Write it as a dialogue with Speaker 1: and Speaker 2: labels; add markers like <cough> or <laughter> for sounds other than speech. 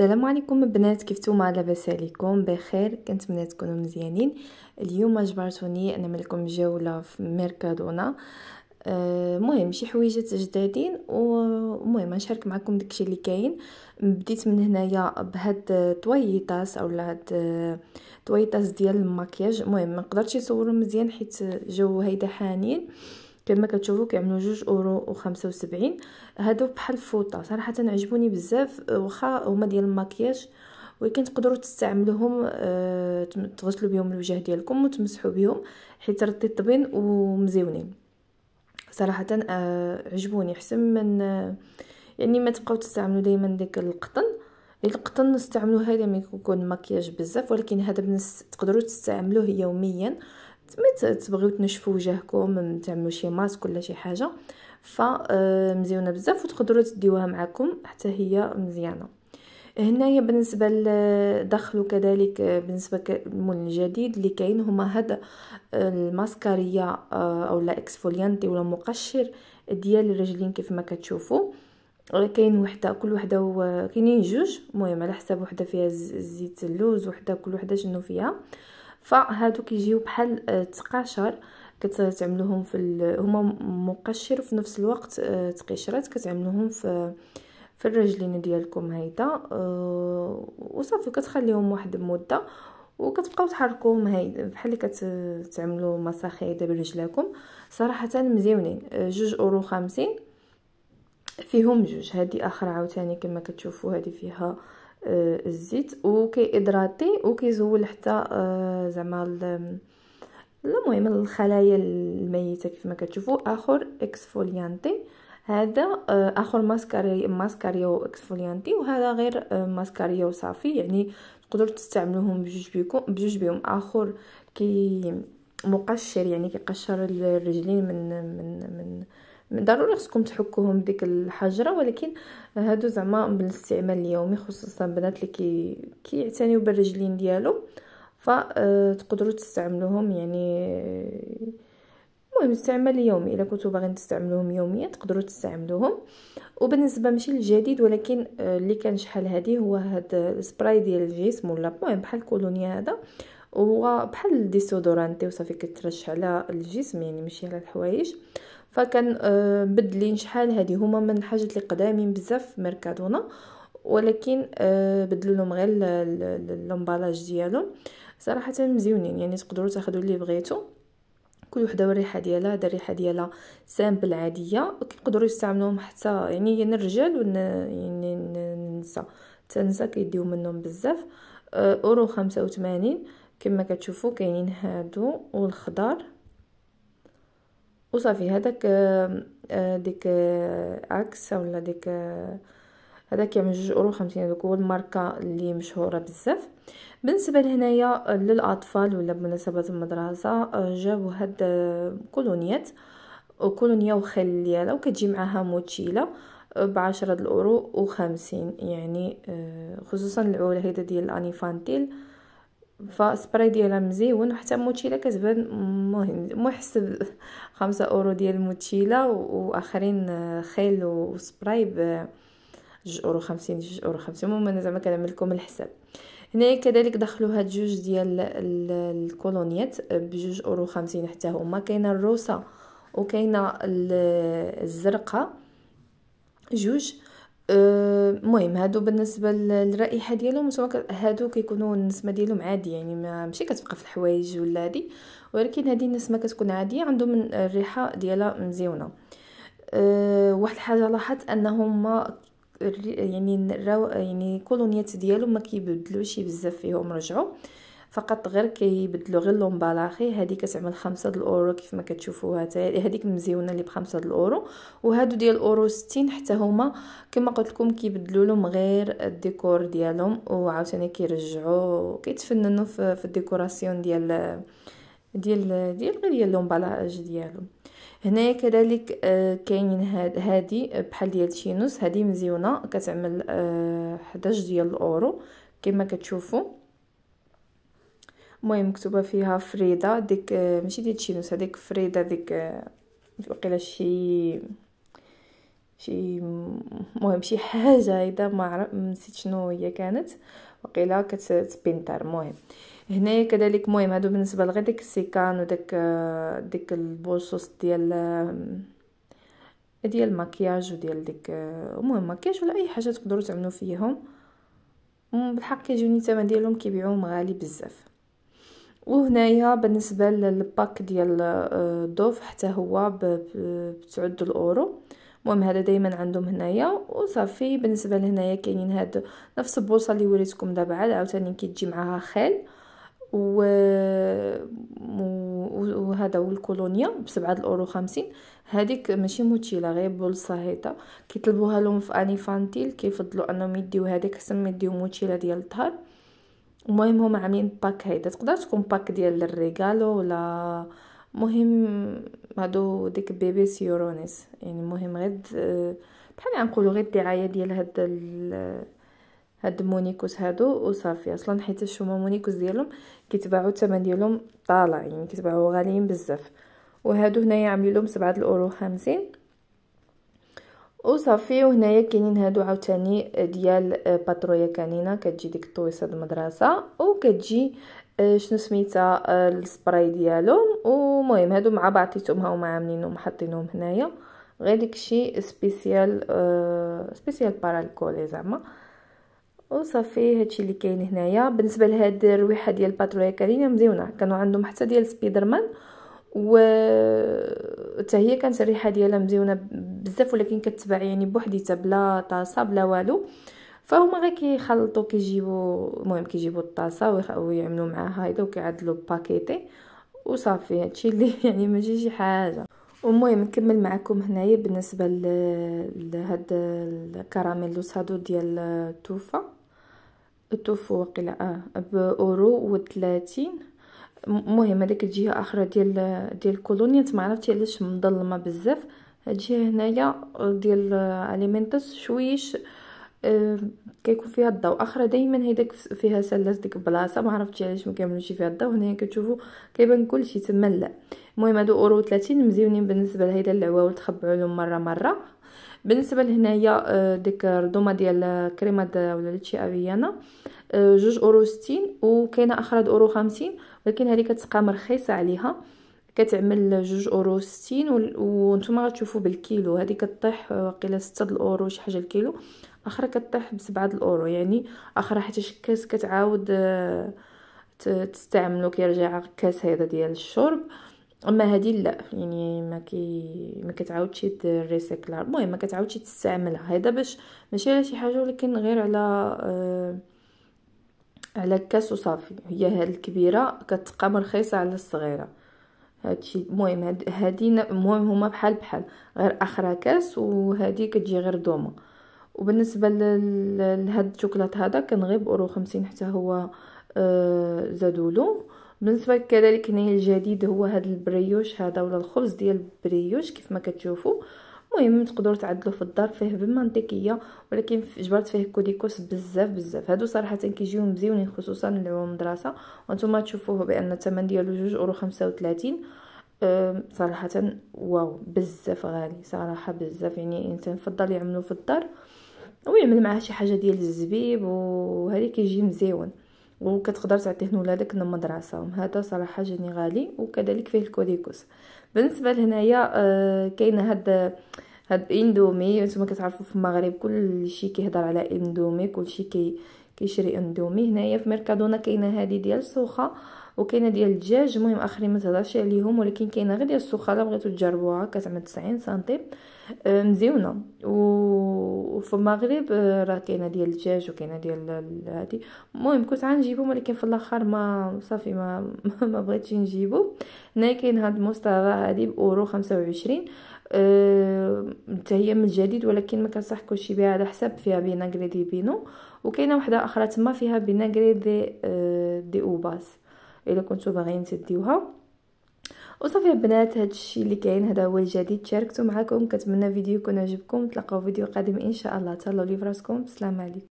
Speaker 1: السلام عليكم البنات كيف نتوما لاباس عليكم بخير كنتمنى تكونوا مزيانين اليوم انا نعملكم جوله في ميركادونا آه، المهم شي حويجات جدادين ومهم نشارك معكم داكشي اللي كاين بديت من هنايا بهاد طويطاس اولا هاد طويطاس ديال المكياج المهم ما قدرتش نصورهم مزيان حيت جو هيدا حنين أه كما كتشوفوا كيعملوا جوج اورو و75 هادو بحال الفوطه صراحه عجبوني بزاف واخا هما ديال الماكياج ولكن تقدروا تستعملوهم أه تغسلوا بهم الوجه ديالكم وتمسحوا بهم حيت رطبين ومزيونين صراحه أه عجبوني حسن من آه، يعني ما تبقاو تستعملوا دائما ديك القطن القطن نستعملوه هذا ملي يكون ماكياج بزاف ولكن هذا تقدروا تستعملوه يوميا ما تبغيو تنشفوا وجهكم ما تعملوا شي ماسك ولا شي حاجه فمزيونه آه، بزاف وتقدروا تديوها معكم حتى هي مزيانه هنايا بالنسبه لدخلوا وكذلك آه، بالنسبه للمول الجديد اللي كاين هما هاد آه، الماسكاريه او لا اكسفوليانتي ولا مقشر ديال الرجلين كيف ما كتشوفوا كاين وحده كل وحده و... كاينين جوج المهم على حساب وحده فيها زيت اللوز وحده كل وحده شنو فيها آه فهادو كيجيو بحال آه، تقاشر كتعملوهم في هما مقشر وفي نفس الوقت آه، تقشرات كتعملوهم في في الرجلين ديالكم هيدا آه، وصافي كتخليهم واحد المده وكتبقاو تحركوهم هاي بحال اللي كتعملوا مساخ هيدا برجلاكم صراحه مزيونين جوج اورو خمسين فيهم جوج هادي اخر عاوتاني كما كتشوفوا هادي فيها آه آه، الزيت وكيدراتي وكيزول حتى آه، زعما المهم الخلايا الميته كيف ما كتشوفوا اخر اكسفوليانتي هذا آه، اخر ماسكاري ماسكاريو اكسفوليانتي وهذا غير ماسكاريو صافي يعني تقدروا تستعملوهم بجوج بيكم بجوج بهم اخر كي مقشر يعني كيقشر الرجلين من من من ضروري خصكم تحكوهم بديك الحجره ولكن هادو زعما بالاستعمال اليومي خصوصا البنات اللي كي كيعتنيو بالرجلين ديالو فتقدروا آه، تستعملوهم يعني المهم استعمال يومي الا كنتو باغيين تستعملوهم يوميا تقدروا تستعملوهم وبالنسبه ماشي للجديد ولكن آه، اللي كان شحال هذه هو هاد السبراي ديال الجسم ولا المهم بحال كولونيا هذا هو بحال ديسودورانتي وصافي كترش على الجسم يعني ماشي على الحوايج آه فكان آه، بدلين شحال هادي هما من الحاجات اللي قدامين بزاف في ميركادونا ولكن آه، بدلو لهم غير الامبالاج ديالهم صراحه مزيونين يعني تقدروا تاخذوا اللي بغيتو كل وحده والريحه ديالها هذه الريحه ديالها سامبل عاديه وكيقدروا يستعملوهم حتى يعني الرجال ون يعني النساء حتى النساء كيديو منهم بزاف آه، اورو 85 كما كتشوفوا كاينين هادو والخضار وصافي هذاك آه، آه، ديك اكس آه، ولا ديك هذاك يعمل جوج اورو خمسين هذوك هو الماركه اللي مشهوره بزاف بالنسبه لهنايا للاطفال ولا بمناسبه المدرسه جابوا هاد كولونيات كولونيا وخليالة وكتجي معاها موتشيله بعشرة الاورو وخمسين يعني خصوصا العوله هيدا ديال الانيفانتيل فالسبراي ديالها مزيون وحتى الموتيله كتبان مهم محسب خمسة اورو ديال الموتيله واخرين آه، خيل وسبراي ب اورو خمسين جوج اورو خمسين المهم انا زعما كنعمل لكم الحساب هنايا كذلك دخلوا هاد جوج ديال الكولونيات بجوج اورو خمسين حتى هما كاينه الروسه وكاينه الزرقاء جوج المهم آه، هادو بالنسبه للرائحه ديالهم هادو كيكونوا النسمه ديالهم عاديه يعني ماشي كتبقى في الحوايج ولا هادي ولكن هادي النسمه كتكون عاديه عندهم الريحه ديالها مزيونه آه، واحد الحاجه لاحظت انهم ما يعني يعني الكولونيات ديالهم ما كيبدلوش بزاف فيهم رجعوا فقط غير كيبدلوا غير لومبالاخي هذه كتعمل خمسة د الاورو كيف ما كتشوفوها حتى هذيك مزيونه اللي بخمسة د الاورو وهادو ديال الاورو 60 حتى هما كما قلت لكم كيبدلوا لهم غير الديكور ديالهم وعاوتاني كيرجعوا كيتفننوا في الديكوراسيون ديال ديال ديال غير ديال لومبالاج ديالهم هنايا كذلك آه، كاينين هاد هادي بحال ديال شينوس هادي مزيونه كتعمل 11 آه، ديال الاورو كما كتشوفوا المهم مكتوبه فيها فريدا ديك ماشي ديال تشينوس هذيك فريدا ديك وقيلا شي شي مهم شي حاجه هيدا ما نسيت شنو هي كانت وقيلا كتبينتر المهم هنايا كذلك مهم هادو بالنسبه لغير ديك السيكان وداك ديك البوصوص ديال ديال المكياج وديال ديك المهم مكياج ولا اي حاجه تقدروا تعملوا فيهم بالحق كيجوني الثمن ديالهم كيبيعوهم غالي بزاف وهنايا بالنسبه للباك ديال آه، الضوف حتى هو بتعد الاورو المهم هذا دائما عندهم هنايا وصافي بالنسبه لهنايا كاينين هاد نفس البوصه اللي وريتكم دابا عاد عاوتاني كتجي معاها خيل و... وهذا هو الكولونيا بسبعة الاورو خمسين هذيك ماشي موتيلا غير بولصه هيطه كيطلبوها لهم في اني فانتيل كيفضلوا انهم يديو هذيك حسن ما يديو موتيلا ديال الظهر المهم هما عاملين باك هيدا تقدر تكون باك ديال الريغالو ولا مهم هادو ديك بيبي سيورونيس يعني مهم غير بحال نقولوا غير الدعايه ديال هاد هاد مونيكوس هادو وصافي اصلا حيت هما مونيكوس ديالهم كيتباعوا الثمن ديالهم طالع يعني كيتباعوا غاليين بزاف وهادو هنايا عاملين لهم 7 الاورو 50 وصافي وهنايا كاينين هادو عاوتاني ديال آه، باترويا كانينا كتجي ديك الطويصه د المدرسه وكتجي آه، شنو سميتها آه، السبراي ديالهم ومهم هادو مع بعضيتهم هما عاملينهم حاطينهم هنايا غير داكشي سبيسيال سبيسيال بارا الكولي إيه زعما وصافي هادشي اللي كاين هنايا بالنسبه لهاد الرويحه ديال باترويا كانينا مزيونه كانوا عندهم حتى ديال سبيدرمان و حتى هي كانت الريحه ديالها مزيونه بزاف ولكن كتباع يعني بوحديتها بلا طاسه بلا والو فهما غير كيخلطوا كيجيبوا المهم كيجيبوا الطاسه ويعملوا معاها هيدا وكيعدلوا باكيتي وصافي هادشي اللي <laughs> يعني ماشي شي حاجه المهم نكمل معكم هنايا بالنسبه لهاد الكراميل لوسادو ديال التوفه التوفو وقيلا اه باورو تلاتين المهم هذيك الجهه اخرى ديال ديال كولونيا ما عرفتش علاش مظلمه بزاف هادشي هنايا آه، ديال اليمنتس آه، شويش آه، كيكون فيها الضوء اخرى دائما هيداك فيها سلاس ديك البلاصه ما عرفتش علاش ما كيعملوش فيها الضوء هنايا كتشوفوا كيبان كلشي تما لا المهم هادو اورو 30 مزيونين بالنسبه لهيدا العواول تخبعوا لهم مره مره بالنسبه لهنايا ديك الرضومه ديال كريمه ولا هادشي افيانا جوج اورو 60 وكاينه اخرى اورو 50 ولكن هذه كتسقام رخيصه عليها كتعمل جوج اورو ستين وانتم غتشوفوا بالكيلو هذه كطيح آه، واقيلا 6 الاورو شي حاجه الكيلو اخرى كطيح بسبعة الاورو يعني اخرى حتى شي كاس كتعاود آه، تستعملو كيرجع الكاس هذا ديال الشرب اما هذه لا يعني ما كي ما كتعاودش ريسيكل المهم ما كتعاودش تستعملها هذا باش ماشي على شي حاجه ولكن غير على آه، على الكاس وصافي هي هاد الكبيره كتقام مرخيصه على الصغيره هادشي المهم هاد هادي المهم هما بحال بحال غير اخرى كاس وهادي كتجي غير دوما وبالنسبه لهاد الشوكولات هذا كان غير بأورو خمسين حتى هو آه زادوا له بالنسبه كذلك هنايا الجديد هو هاد البريوش هذا ولا الخبز ديال البريوش كيف ما كتشوفوا المهم تقدروا تعدلوا في الدار فيه بالمنطقيه ولكن جبرت فيه كوديكوس بزاف بزاف هادو صراحه كيجيو مزيونين خصوصا اللي هو مدرسه وانتم تشوفوه بان الثمن ديالو جوج اورو خمسة صراحه واو بزاف غالي صراحه بزاف يعني الانسان فضل يعملو في الدار ويعمل معاه شي حاجه ديال الزبيب وهذه كيجي مزيون وكتقدر تعطيه لولادك من المدرسه هذا صراحه جاني غالي وكذلك فيه الكوريكوس بالنسبه لهنايا آه كاينه هاد هاد اندومي نتوما كتعرفوا في المغرب كلشي كيهضر على اندومي كلشي كي كيشري اندومي هنايا في ميركادونا كاينه هادي ديال السوخه وكاينه ديال الدجاج المهم اخرين ما تهضرش عليهم ولكن كاينه غير ديال السخاله بغيتو تجربوها كتعمل 90 سنتيم مزيونه وفي المغرب أه، راه كاينه ديال الدجاج وكاينه ديال هادي المهم كنت غنجيبهم ولكن في الاخر ما صافي ما <laughs> ما بغيتش نجيبو هنا كاين هاد المستوى هادي باورو 25 أه، حتى هي من الجديد ولكن ما كنصحكمش شي بها على حساب فيها بيناغري دي بينو وكاينه وحده اخرى تما فيها بيناغري دي أه، دي اوباس الا كنتو باغيين تديوها وصافي البنات هذا الشيء اللي كاين هذا هو الجديد شاركته معكم كنتمنى فيديو يكون عجبكم نتلاقاو فيديو قادم ان شاء الله تهلاو لي فراسكم بالسلامه عليكم